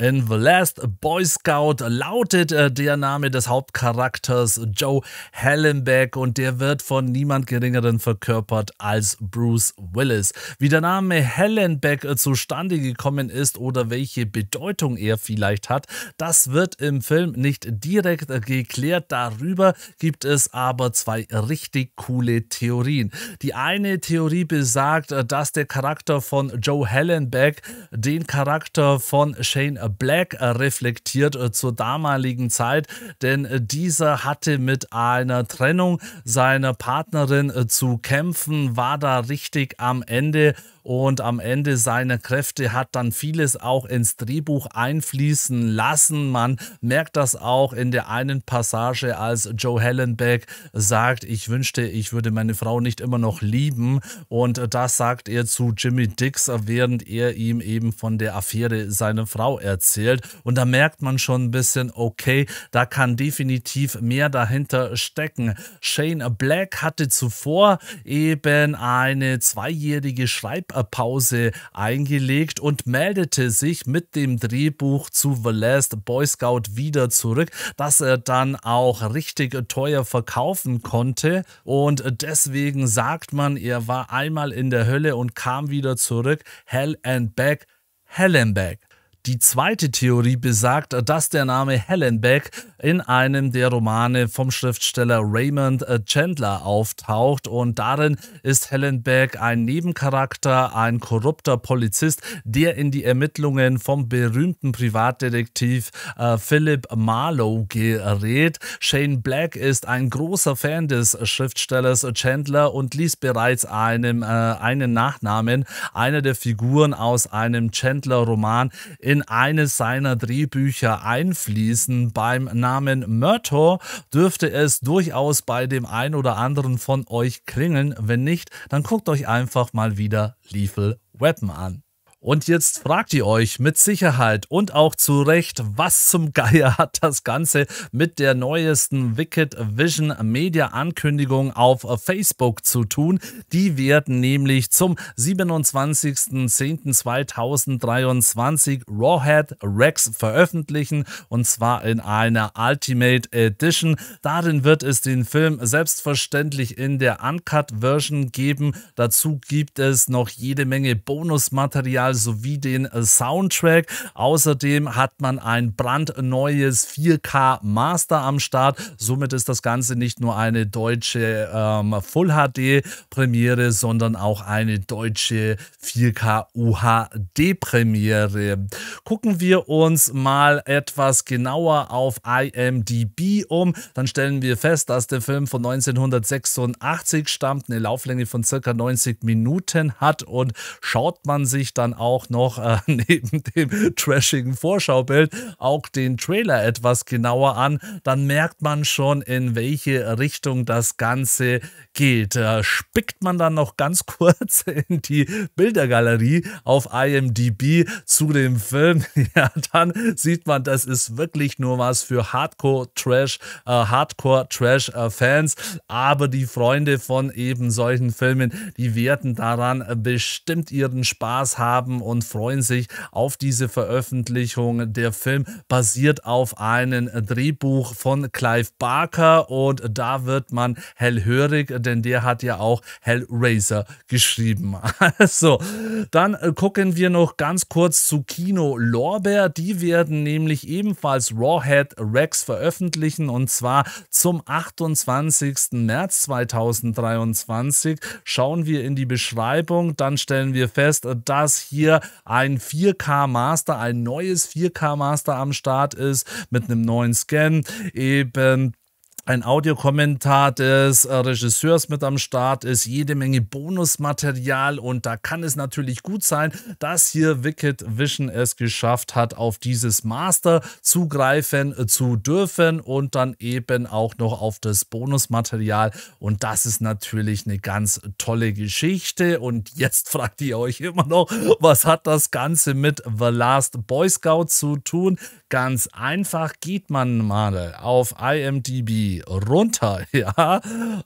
In The Last Boy Scout lautet äh, der Name des Hauptcharakters Joe Hellenbeck und der wird von niemand Geringeren verkörpert als Bruce Willis. Wie der Name Hellenbeck äh, zustande gekommen ist oder welche Bedeutung er vielleicht hat, das wird im Film nicht direkt äh, geklärt. Darüber gibt es aber zwei richtig coole Theorien. Die eine Theorie besagt, dass der Charakter von Joe Hellenbeck den Charakter von Shane Black reflektiert äh, zur damaligen Zeit, denn äh, dieser hatte mit einer Trennung seiner Partnerin äh, zu kämpfen, war da richtig am Ende und am Ende seiner Kräfte hat dann vieles auch ins Drehbuch einfließen lassen. Man merkt das auch in der einen Passage, als Joe Hellenbeck sagt, ich wünschte, ich würde meine Frau nicht immer noch lieben. Und das sagt er zu Jimmy Dix, während er ihm eben von der Affäre seiner Frau erzählt. Und da merkt man schon ein bisschen, okay, da kann definitiv mehr dahinter stecken. Shane Black hatte zuvor eben eine zweijährige Schreib Pause eingelegt und meldete sich mit dem Drehbuch zu The Last Boy Scout wieder zurück, das er dann auch richtig teuer verkaufen konnte. Und deswegen sagt man, er war einmal in der Hölle und kam wieder zurück. Hell and Back, Hell and Back. Die zweite Theorie besagt, dass der Name Helen Beck in einem der Romane vom Schriftsteller Raymond äh, Chandler auftaucht. Und darin ist Helen Beck ein Nebencharakter, ein korrupter Polizist, der in die Ermittlungen vom berühmten Privatdetektiv äh, Philip Marlowe gerät. Shane Black ist ein großer Fan des Schriftstellers Chandler und ließ bereits einem, äh, einen Nachnamen einer der Figuren aus einem Chandler-Roman in eines seiner Drehbücher einfließen beim Nachnamen Namen Murtor dürfte es durchaus bei dem einen oder anderen von euch klingeln. Wenn nicht, dann guckt euch einfach mal wieder Lethal Weapon an. Und jetzt fragt ihr euch mit Sicherheit und auch zu Recht, was zum Geier hat das Ganze mit der neuesten Wicked Vision Media Ankündigung auf Facebook zu tun? Die werden nämlich zum 27.10.2023 Rawhead Rex veröffentlichen und zwar in einer Ultimate Edition. Darin wird es den Film selbstverständlich in der Uncut Version geben. Dazu gibt es noch jede Menge Bonusmaterial sowie den äh, Soundtrack. Außerdem hat man ein brandneues 4K Master am Start. Somit ist das Ganze nicht nur eine deutsche ähm, Full HD Premiere, sondern auch eine deutsche 4K UHD Premiere. Gucken wir uns mal etwas genauer auf IMDb um. Dann stellen wir fest, dass der Film von 1986 stammt, eine Lauflänge von circa 90 Minuten hat und schaut man sich dann auch noch äh, neben dem trashigen Vorschaubild auch den Trailer etwas genauer an, dann merkt man schon, in welche Richtung das Ganze geht. Äh, spickt man dann noch ganz kurz in die Bildergalerie auf IMDb zu dem Film, ja, dann sieht man, das ist wirklich nur was für Hardcore-Trash, äh, Hardcore-Trash-Fans. Äh, Aber die Freunde von eben solchen Filmen, die werden daran bestimmt ihren Spaß haben haben und freuen sich auf diese Veröffentlichung. Der Film basiert auf einem Drehbuch von Clive Barker und da wird man hellhörig, denn der hat ja auch Hellraiser geschrieben. Also, dann gucken wir noch ganz kurz zu Kino Lorbeer. Die werden nämlich ebenfalls Rawhead Rex veröffentlichen und zwar zum 28. März 2023. Schauen wir in die Beschreibung, dann stellen wir fest, dass hier hier ein 4K Master, ein neues 4K Master am Start ist mit einem neuen Scan, eben ein Audiokommentar des äh, Regisseurs mit am Start ist, jede Menge Bonusmaterial und da kann es natürlich gut sein, dass hier Wicked Vision es geschafft hat, auf dieses Master zugreifen zu dürfen und dann eben auch noch auf das Bonusmaterial und das ist natürlich eine ganz tolle Geschichte und jetzt fragt ihr euch immer noch, was hat das Ganze mit The Last Boy Scout zu tun? Ganz einfach geht man mal auf IMDb runter. Ja,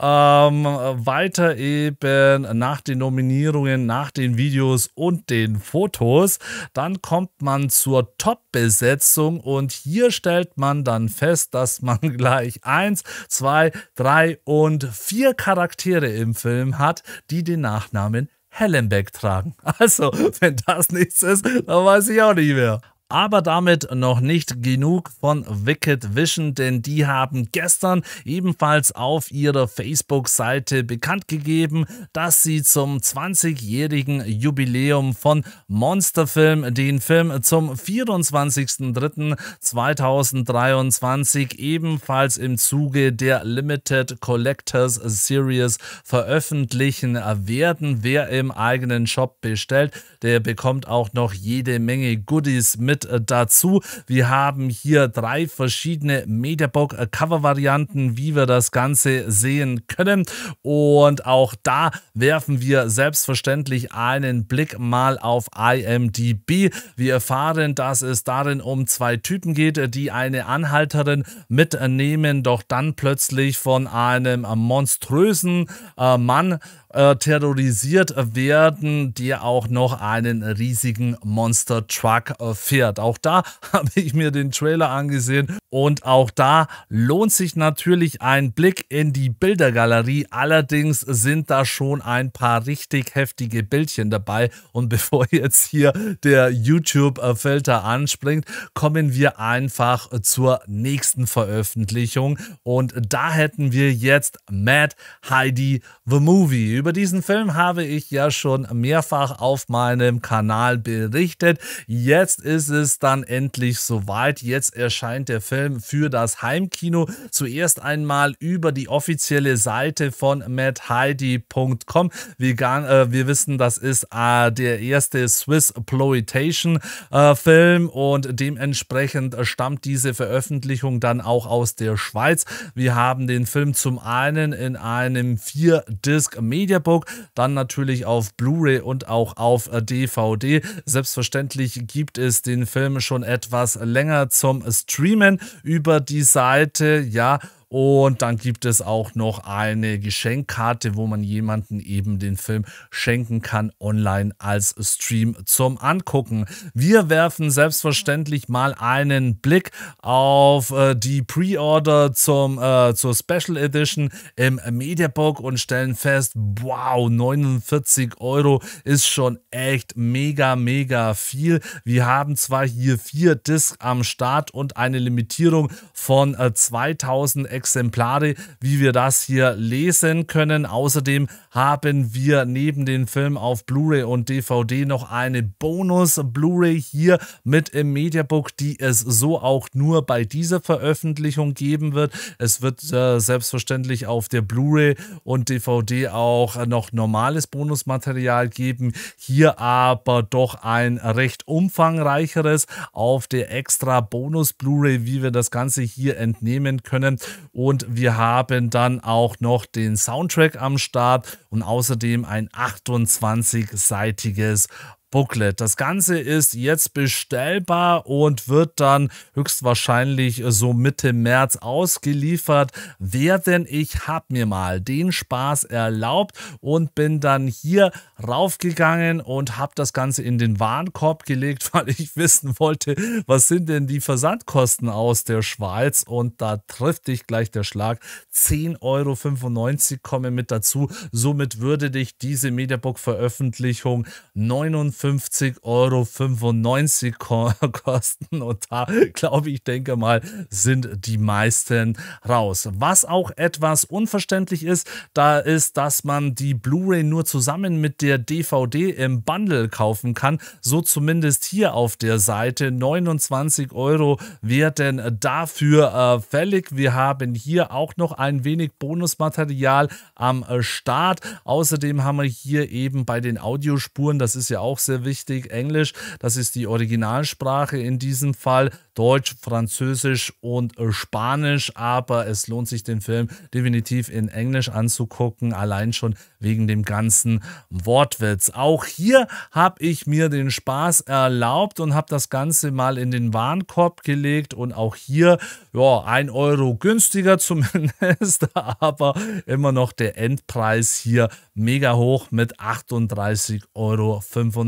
ähm, weiter eben nach den Nominierungen, nach den Videos und den Fotos. Dann kommt man zur Top-Besetzung und hier stellt man dann fest, dass man gleich eins, zwei, drei und vier Charaktere im Film hat, die den Nachnamen Hellenbeck tragen. Also, wenn das nichts ist, dann weiß ich auch nicht mehr. Aber damit noch nicht genug von Wicked Vision, denn die haben gestern ebenfalls auf ihrer Facebook-Seite bekannt gegeben, dass sie zum 20-jährigen Jubiläum von Monsterfilm den Film zum 24.03.2023 ebenfalls im Zuge der Limited Collectors Series veröffentlichen werden. Wer im eigenen Shop bestellt, der bekommt auch noch jede Menge Goodies mit Outfit äh, dazu. Wir haben hier drei verschiedene Mediabook Cover Varianten, wie wir das Ganze sehen können. Und auch da werfen wir selbstverständlich einen Blick mal auf IMDb. Wir erfahren, dass es darin um zwei Typen geht, die eine Anhalterin mitnehmen, doch dann plötzlich von einem monströsen äh, Mann äh, terrorisiert werden, der auch noch einen riesigen Monster Truck äh, fährt. Auch da habe ich mir den Trailer angesehen und auch da lohnt sich natürlich ein Blick in die Bildergalerie. Allerdings sind da schon ein paar richtig heftige Bildchen dabei und bevor jetzt hier der YouTube-Filter anspringt, kommen wir einfach zur nächsten Veröffentlichung und da hätten wir jetzt Mad Heidi the Movie über diesen Film habe ich ja schon mehrfach auf meinem Kanal berichtet. Jetzt ist es dann endlich soweit. Jetzt erscheint der Film für das Heimkino. Zuerst einmal über die offizielle Seite von mattheidi.com. Wir, äh, wir wissen, das ist äh, der erste Swiss Ploitation äh, Film und dementsprechend stammt diese Veröffentlichung dann auch aus der Schweiz. Wir haben den Film zum einen in einem 4-Disc-Medium Media Book, dann natürlich auf Blu-ray und auch auf DVD. Äh, Selbstverständlich gibt es den Film schon etwas länger zum Streamen über die Seite, ja, und dann gibt es auch noch eine Geschenkkarte, wo man jemanden eben den Film schenken kann, online als Stream zum Angucken. Wir werfen selbstverständlich mal einen Blick auf äh, die Pre-Order zum, äh, zur Special Edition im Mediabook und stellen fest, wow, 49 Euro ist schon echt mega, mega viel. Wir haben zwar hier vier Discs am Start und eine Limitierung von äh, 2000 Exemplare, wie wir das hier lesen können. Außerdem haben wir neben den Film auf Blu-ray und DVD noch eine Bonus-Blu-ray hier mit im Mediabook, die es so auch nur bei dieser Veröffentlichung geben wird. Es wird äh, selbstverständlich auf der Blu-ray und DVD auch noch normales Bonusmaterial geben. Hier aber doch ein recht umfangreicheres auf der extra Bonus Blu-ray, wie wir das Ganze hier entnehmen können. Und wir haben dann auch noch den Soundtrack am Start und außerdem ein 28-seitiges Booklet. Das Ganze ist jetzt bestellbar und wird dann höchstwahrscheinlich äh, so Mitte März ausgeliefert werden. Ich habe mir mal den Spaß erlaubt und bin dann hier raufgegangen und habe das Ganze in den Warenkorb gelegt, weil ich wissen wollte, was sind denn die Versandkosten aus der Schweiz und da trifft dich gleich der Schlag. 10,95 Euro kommen mit dazu. Somit würde dich diese Mediabook-Veröffentlichung 49 50,95 Euro kosten. Und da glaube ich, denke mal, sind die meisten raus. Was auch etwas unverständlich ist, da ist, dass man die Blu-ray nur zusammen mit der DVD im Bundle kaufen kann. So zumindest hier auf der Seite. 29 Euro werden dafür äh, fällig. Wir haben hier auch noch ein wenig Bonusmaterial am Start. Außerdem haben wir hier eben bei den Audiospuren, das ist ja auch sehr wichtig. Englisch, das ist die Originalsprache in diesem Fall. Deutsch, Französisch und Spanisch. Aber es lohnt sich, den Film definitiv in Englisch anzugucken. Allein schon wegen dem ganzen Wortwitz. Auch hier habe ich mir den Spaß erlaubt und habe das Ganze mal in den Warenkorb gelegt. Und auch hier, ja, ein Euro günstiger zumindest. Aber immer noch der Endpreis hier mega hoch mit 38,95 Euro.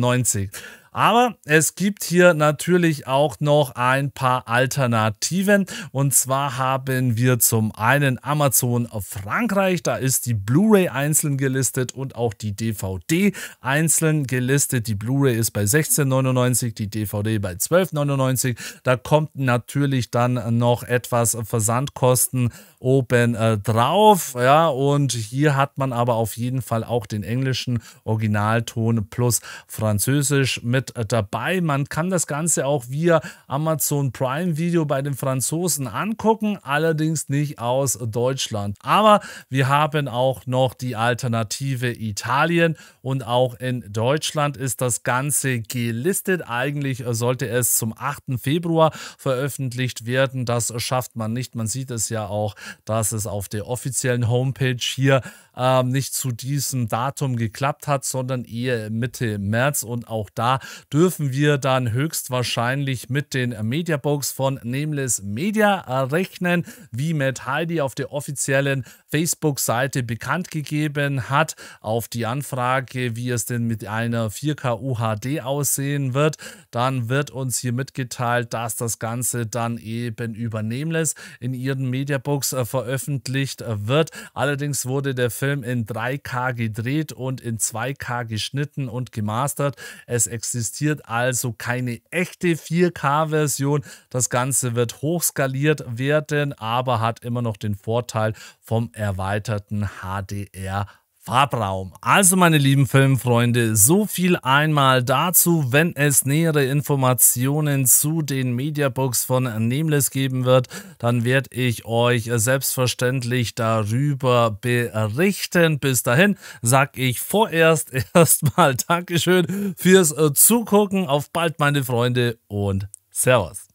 1990 Aber es gibt hier natürlich auch noch ein paar Alternativen. Und zwar haben wir zum einen Amazon Frankreich. Da ist die Blu-ray einzeln gelistet und auch die DVD einzeln gelistet. Die Blu-ray ist bei 16,99, die DVD bei 12,99. Da kommt natürlich dann noch etwas Versandkosten oben äh, drauf. Ja, und hier hat man aber auf jeden Fall auch den englischen Originalton plus Französisch mit mit äh, dabei. Man kann das Ganze auch via Amazon Prime Video bei den Franzosen angucken, allerdings nicht aus Deutschland. Aber wir haben auch noch die Alternative Italien und auch in Deutschland ist das Ganze gelistet. Eigentlich äh, sollte es zum 8. Februar veröffentlicht werden. Das schafft man nicht. Man sieht es ja auch, dass es auf der offiziellen Homepage hier ähm, nicht zu diesem Datum geklappt hat, sondern eher Mitte März. Und auch da dürfen wir dann höchstwahrscheinlich mit den Mediabooks von Nameless Media rechnen, wie Matt Heidi auf der offiziellen Facebook-Seite bekannt gegeben hat. Auf die Anfrage, wie es denn mit einer 4K UHD aussehen wird, dann wird uns hier mitgeteilt, dass das Ganze dann eben über Nameless in ihren Mediabooks äh, veröffentlicht wird. Allerdings wurde der Film in 3K gedreht und in 2K geschnitten und gemastert. Es existiert existiert also keine echte 4K-Version. Das Ganze wird hochskaliert werden, aber hat immer noch den Vorteil vom erweiterten HDR. Farbraum. Also meine lieben Filmfreunde, so viel einmal dazu. Wenn es nähere Informationen zu den Mediabooks von Nameless geben wird, dann werde ich euch selbstverständlich darüber berichten. Bis dahin sage ich vorerst erstmal Dankeschön fürs Zugucken. Auf bald meine Freunde und Servus.